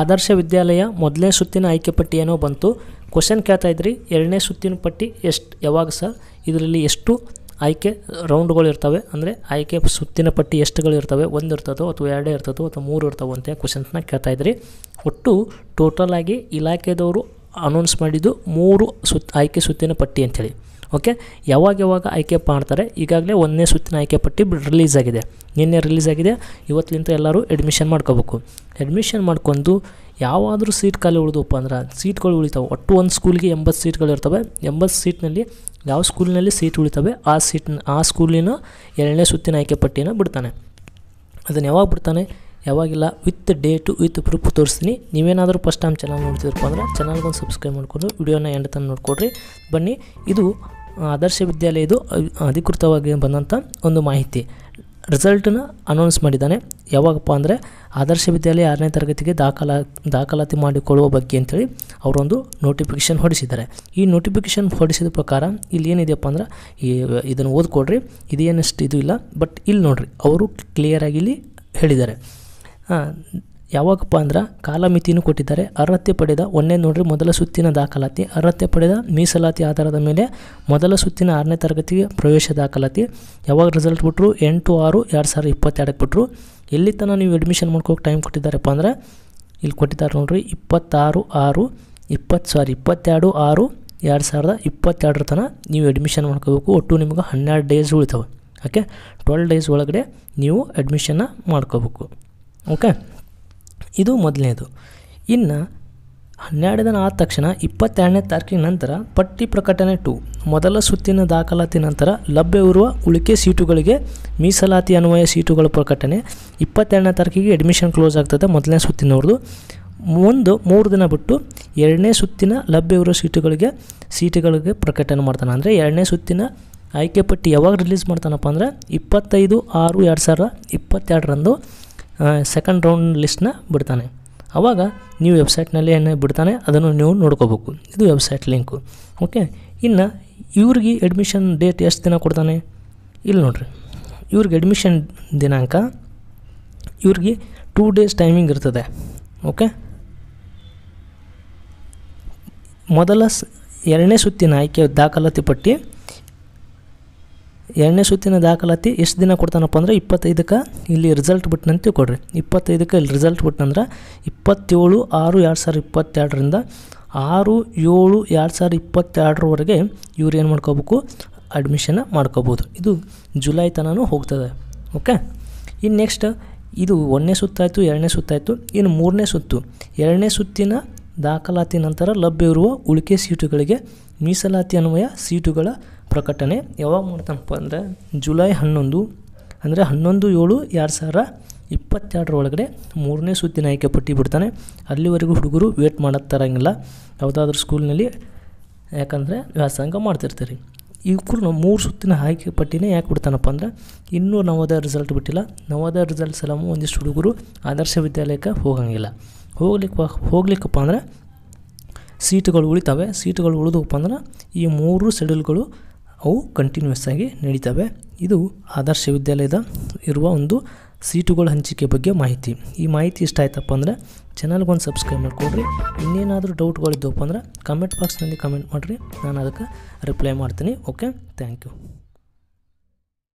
ಆದರ್ಶ ವಿದ್ಯಾಲಯ ಮೊದಲನೇ ಸುತ್ತಿನ ಆಯ್ಕೆ ಪಟ್ಟಿ ಏನೋ ಬಂತು ಕ್ವಶನ್ ಕೇಳ್ತಾ ಇದ್ರಿ ಎರಡನೇ ಸುತ್ತಿನ ಪಟ್ಟಿ ಎಷ್ಟು ಯಾವಾಗ ಸಹ ಇದರಲ್ಲಿ ಎಷ್ಟು ಆಯ್ಕೆ ರೌಂಡ್ಗಳು ಇರ್ತವೆ ಅಂದರೆ ಆಯ್ಕೆ ಸುತ್ತಿನ ಪಟ್ಟಿ ಎಷ್ಟುಗಳು ಇರ್ತವೆ ಒಂದು ಇರ್ತದೋ ಅಥವಾ ಎರಡೇ ಇರ್ತದೋ ಅಥವಾ ಮೂರು ಇರ್ತವೋ ಅಂತ ಕ್ವಶನ್ಸ್ನ ಕೇಳ್ತಾ ಇದ್ರಿ ಒಟ್ಟು ಆಗಿ ಇಲಾಖೆದವರು ಅನೌನ್ಸ್ ಮಾಡಿದ್ದು ಮೂರು ಸುತ್ತ ಆಯ್ಕೆ ಸುತ್ತಿನ ಪಟ್ಟಿ ಅಂಥೇಳಿ ಓಕೆ ಯಾವಾಗ ಯಾವಾಗ ಆಯ್ಕೆ ಮಾಡ್ತಾರೆ ಈಗಾಗಲೇ ಒಂದನೇ ಸುತ್ತಿನ ಆಯ್ಕೆ ಪಟ್ಟಿ ರಿಲೀಸ್ ಆಗಿದೆ ನಿನ್ನೆ ರಿಲೀಸ್ ಆಗಿದೆ ಇವತ್ತಿಂದ ಎಲ್ಲರೂ ಅಡ್ಮಿಷನ್ ಮಾಡ್ಕೋಬೇಕು ಅಡ್ಮಿಷನ್ ಮಾಡ್ಕೊಂಡು ಯಾವಾದರೂ ಸೀಟ್ ಖಾಲಿ ಉಳಿದಪ್ಪ ಅಂದ್ರೆ ಸೀಟ್ಗಳು ಉಳಿತಾವೆ ಒಟ್ಟು ಒಂದು ಸ್ಕೂಲ್ಗೆ ಎಂಬತ್ತು ಸೀಟ್ಗಳು ಇರ್ತವೆ ಎಂಬತ್ತು ಸೀಟ್ನಲ್ಲಿ ಯಾವ ಸ್ಕೂಲ್ನಲ್ಲಿ ಸೀಟ್ ಉಳಿತವೆ ಆ ಸೀಟ್ ಆ ಸ್ಕೂಲಿನ ಎರಡನೇ ಸುತ್ತಿನ ಆಯ್ಕೆ ಪಟ್ಟಿನ ಬಿಡ್ತಾನೆ ಅದನ್ನು ಯಾವಾಗ ಬಿಡ್ತಾನೆ ಯಾವಾಗಿಲ್ಲ ವಿತ್ ಡೇಟು ವಿತ್ ಪ್ರೂಫ್ ತೋರಿಸ್ತೀನಿ ನೀವೇನಾದರೂ ಫಸ್ಟ್ ಟೈಮ್ ಚಾನಲ್ ನೋಡ್ತಿದ್ರಪ್ಪ ಅಂದ್ರೆ ಚಾನಲ್ಗೊಂದು ಸಬ್ಸ್ಕ್ರೈಬ್ ಮಾಡಿಕೊಂಡು ವಿಡಿಯೋನ ಎಂಡ್ ತಂದು ನೋಡ್ಕೊಡ್ರಿ ಬನ್ನಿ ಇದು ಆದರ್ಶ ವಿದ್ಯಾಲಯದು ಅಧಿಕೃತವಾಗಿ ಬಂದಂಥ ಒಂದು ಮಾಹಿತಿ ರಿಸಲ್ಟನ್ನು ಅನೌನ್ಸ್ ಮಾಡಿದ್ದಾನೆ ಯಾವಾಗಪ್ಪ ಅಂದರೆ ಆದರ್ಶ ವಿದ್ಯಾಲಯ ಆರನೇ ತರಗತಿಗೆ ದಾಖಲಾ ದಾಖಲಾತಿ ಮಾಡಿಕೊಳ್ಳುವ ಬಗ್ಗೆ ಅಂಥೇಳಿ ಅವರೊಂದು ನೋಟಿಫಿಕೇಷನ್ ಹೊಡಿಸಿದ್ದಾರೆ ಈ ನೋಟಿಫಿಕೇಷನ್ ಹೊಡಿಸಿದ ಪ್ರಕಾರ ಇಲ್ಲಿ ಏನಿದೆಯಪ್ಪ ಅಂದ್ರೆ ಈ ಇದನ್ನು ಓದ್ಕೊಡ್ರಿ ಇದೇನಷ್ಟು ಇದು ಇಲ್ಲ ಬಟ್ ಇಲ್ಲಿ ನೋಡ್ರಿ ಅವರು ಕ್ಲಿಯರಾಗಿ ಇಲ್ಲಿ ಹೇಳಿದ್ದಾರೆ ಯಾವಾಗಪ್ಪ ಅಂದ್ರೆ ಕಾಲಮಿತಿನೂ ಕೊಟ್ಟಿದ್ದಾರೆ ಅರ್ಹತೆ ಪಡೆದ ಒಂದೇ ನೋಡ್ರಿ ಮೊದಲ ಸುತ್ತಿನ ದಾಖಲಾತಿ ಅರ್ಹತೆ ಪಡೆದ ಮೀಸಲಾತಿ ಆಧಾರದ ಮೇಲೆ ಮೊದಲ ಸುತ್ತಿನ ಆರನೇ ತರಗತಿಗೆ ಪ್ರವೇಶ ದಾಖಲಾತಿ ಯಾವಾಗ ರಿಸಲ್ಟ್ ಬಿಟ್ಟರು ಎಂಟು ಆರು ಎರಡು ಸಾವಿರದ ಇಪ್ಪತ್ತೆರಡಕ್ಕೆ ಬಿಟ್ಟರು ಎಲ್ಲಿ ತನಕ ನೀವು ಅಡ್ಮಿಷನ್ ಮಾಡ್ಕೋಕೆ ಟೈಮ್ ಕೊಟ್ಟಿದ್ದಾರೆಪ್ಪ ಅಂದ್ರೆ ಇಲ್ಲಿ ಕೊಟ್ಟಿದ್ದಾರೆ ನೋಡ್ರಿ ಇಪ್ಪತ್ತಾರು ಆರು ಇಪ್ಪತ್ತು ಸಾರಿ ಇಪ್ಪತ್ತೆರಡು ಆರು ಎರಡು ಸಾವಿರದ ಇಪ್ಪತ್ತೆರಡರ ತನಕ ನೀವು ಅಡ್ಮಿಷನ್ ಮಾಡ್ಕೋಬೇಕು ಒಟ್ಟು ನಿಮಗೆ ಹನ್ನೆರಡು ಡೇಸ್ ಉಳಿತಾವೆ ಓಕೆ ಟ್ವೆಲ್ ಡೇಸ್ ಒಳಗಡೆ ನೀವು ಅಡ್ಮಿಷನ್ನ ಮಾಡ್ಕೋಬೇಕು ಓಕೆ ಇದು ಮೊದಲನೇದು ಇನ್ನು ಹನ್ನೆರಡು ದಿನ ಆದ ತಕ್ಷಣ ಇಪ್ಪತ್ತೆರಡನೇ ತಾರೀಕಿನ ನಂತರ ಪಟ್ಟಿ ಪ್ರಕಟಣೆ ಟು ಮೊದಲ ಸುತ್ತಿನ ದಾಖಲಾತಿ ನಂತರ ಲಭ್ಯವಿರುವ ಉಳಿಕೆ ಸೀಟುಗಳಿಗೆ ಮೀಸಲಾತಿ ಅನ್ವಯ ಸೀಟುಗಳ ಪ್ರಕಟಣೆ ಇಪ್ಪತ್ತೆರಡನೇ ತಾರೀಕಿಗೆ ಅಡ್ಮಿಷನ್ ಕ್ಲೋಸ್ ಆಗ್ತದೆ ಮೊದಲನೇ ಸುತ್ತಿನವ್ರದ್ದು ಒಂದು ಮೂರು ದಿನ ಬಿಟ್ಟು ಎರಡನೇ ಸುತ್ತಿನ ಲಭ್ಯವಿರುವ ಸೀಟುಗಳಿಗೆ ಸೀಟುಗಳಿಗೆ ಪ್ರಕಟಣೆ ಮಾಡ್ತಾನೆ ಅಂದರೆ ಎರಡನೇ ಸುತ್ತಿನ ಆಯ್ಕೆ ಪಟ್ಟಿ ಯಾವಾಗ ರಿಲೀಸ್ ಮಾಡ್ತಾನಪ್ಪ ಅಂದರೆ ಇಪ್ಪತ್ತೈದು ಆರು ಎರಡು ಸಾವಿರದ ಇಪ್ಪತ್ತೆರಡರಂದು ಸೆಕೆಂಡ್ ರೌಂಡ್ ಲಿಸ್ಟ್ನ ಬಿಡ್ತಾನೆ ಆವಾಗ ನೀವು ವೆಬ್ಸೈಟ್ನಲ್ಲಿ ಏನು ಬಿಡ್ತಾನೆ ಅದನ್ನು ನೀವು ನೋಡ್ಕೋಬೇಕು ಇದು ವೆಬ್ಸೈಟ್ ಲಿಂಕು ಓಕೆ ಇನ್ನು ಇವ್ರಿಗೆ ಅಡ್ಮಿಷನ್ ಡೇಟ್ ಎಷ್ಟು ದಿನ ಕೊಡ್ತಾನೆ ಇಲ್ಲಿ ನೋಡ್ರಿ ಇವ್ರಿಗೆ ಅಡ್ಮಿಷನ್ ದಿನಾಂಕ ಇವ್ರಿಗೆ ಟೂ ಡೇಸ್ ಟೈಮಿಂಗ್ ಇರ್ತದೆ ಓಕೆ ಮೊದಲ ಎರಡನೇ ಸುತ್ತಿನ ಆಯ್ಕೆ ದಾಖಲಾತಿ ಪಟ್ಟಿ ಎರಡನೇ ಸುತ್ತಿನ ದಾಖಲಾತಿ ಎಷ್ಟು ದಿನ ಕೊಡ್ತಾನಪ್ಪ ಅಂದ್ರೆ ಇಪ್ಪತ್ತೈದಕ್ಕೆ ಇಲ್ಲಿ ರಿಸಲ್ಟ್ ಬಿಟ್ಟನಂತೆ ಕೊಡ್ರಿ ಇಪ್ಪತ್ತೈದಕ್ಕೆ ಇಲ್ಲಿ ರಿಸಲ್ಟ್ ಬಿಟ್ಟಂದ್ರೆ ಇಪ್ಪತ್ತೇಳು ಆರು ಎರಡು ಸಾವಿರ ಇಪ್ಪತ್ತೆರಡರಿಂದ ಆರು ಏಳು ಎರಡು ಸಾವಿರದ ಇಪ್ಪತ್ತೆರಡರವರೆಗೆ ಇವ್ರು ಏನು ಮಾಡ್ಕೋಬೇಕು ಅಡ್ಮಿಷನ್ ಮಾಡ್ಕೋಬೋದು ಇದು ಜುಲೈ ತನೂ ಹೋಗ್ತದೆ ಓಕೆ ಇನ್ನು ನೆಕ್ಸ್ಟ್ ಇದು ಒಂದನೇ ಸುತ್ತಾಯಿತು ಎರಡನೇ ಸುತ್ತಾಯಿತು ಇನ್ನು ಮೂರನೇ ಸುತ್ತು ಎರಡನೇ ಸುತ್ತಿನ ದಾಖಲಾತಿ ನಂತರ ಲಭ್ಯವಿರುವ ಉಳಿಕೆ ಸೀಟುಗಳಿಗೆ ಮೀಸಲಾತಿ ಅನ್ವಯ ಸೀಟುಗಳ ಪ್ರಕಟಣೆ ಯಾವಾಗ ಮಾಡ್ತಾನಪ್ಪ ಅಂದರೆ ಜುಲೈ ಹನ್ನೊಂದು ಅಂದರೆ ಹನ್ನೊಂದು ಏಳು ಎರಡು ಸಾವಿರ ಇಪ್ಪತ್ತೆರಡರ ಒಳಗಡೆ ಮೂರನೇ ಸುತ್ತಿನ ಆಯ್ಕೆ ಪಟ್ಟಿ ಬಿಡ್ತಾನೆ ಅಲ್ಲಿವರೆಗೂ ಹುಡುಗರು ವೇಟ್ ಮಾಡೋಕ್ಕೆ ತರಂಗಿಲ್ಲ ಯಾವುದಾದ್ರೂ ಸ್ಕೂಲ್ನಲ್ಲಿ ಯಾಕಂದರೆ ವ್ಯಾಸಂಗ ಮಾಡ್ತಿರ್ತಾರೆ ನಾವು ಮೂರು ಸುತ್ತಿನ ಆಯ್ಕೆ ಪಟ್ಟಿನೇ ಯಾಕೆ ಬಿಡ್ತಾನಪ್ಪ ಅಂದರೆ ಇನ್ನೂ ನವೋದಯ ರಿಸಲ್ಟ್ ಬಿಟ್ಟಿಲ್ಲ ನವೋದಯ ರಿಸಲ್ಟ್ ಸಲ ಒಂದಿಷ್ಟು ಹುಡುಗರು ಆದರ್ಶ ವಿದ್ಯಾಲಯಕ್ಕೆ ಹೋಗಂಗಿಲ್ಲ ಹೋಗ್ಲಿಕ್ಕೆ ಹೋಗ್ಲಿಕ್ಕಪ್ಪ ಅಂದರೆ ಸೀಟುಗಳು ಉಳಿತಾವೆ ಸೀಟುಗಳು ಉಳಿದವಪ್ಪ ಅಂದ್ರೆ ಈ ಮೂರು ಸೆಡ್ಯೂಲ್ಗಳು ಅವು ಕಂಟಿನ್ಯೂಸ್ ಆಗಿ ನಡೀತವೆ ಇದು ಆದರ್ಶ ವಿದ್ಯಾಲಯದ ಇರುವ ಒಂದು ಸೀಟುಗಳ ಹಂಚಿಕೆ ಬಗ್ಗೆ ಮಾಹಿತಿ ಈ ಮಾಹಿತಿ ಇಷ್ಟ ಆಯ್ತಪ್ಪ ಅಂದರೆ ಚಾನಲ್ಗೊಂದು ಸಬ್ಸ್ಕ್ರೈಬ್ ಮಾಡಿಕೊಡ್ರಿ ಇನ್ನೇನಾದರೂ ಡೌಟ್ಗಳಿದ್ದವಪ್ಪ ಅಂದ್ರೆ ಕಮೆಂಟ್ ಬಾಕ್ಸ್ನಲ್ಲಿ ಕಮೆಂಟ್ ಮಾಡಿರಿ ನಾನು ಅದಕ್ಕೆ ರಿಪ್ಲೈ ಮಾಡ್ತೀನಿ ಓಕೆ ಥ್ಯಾಂಕ್ ಯು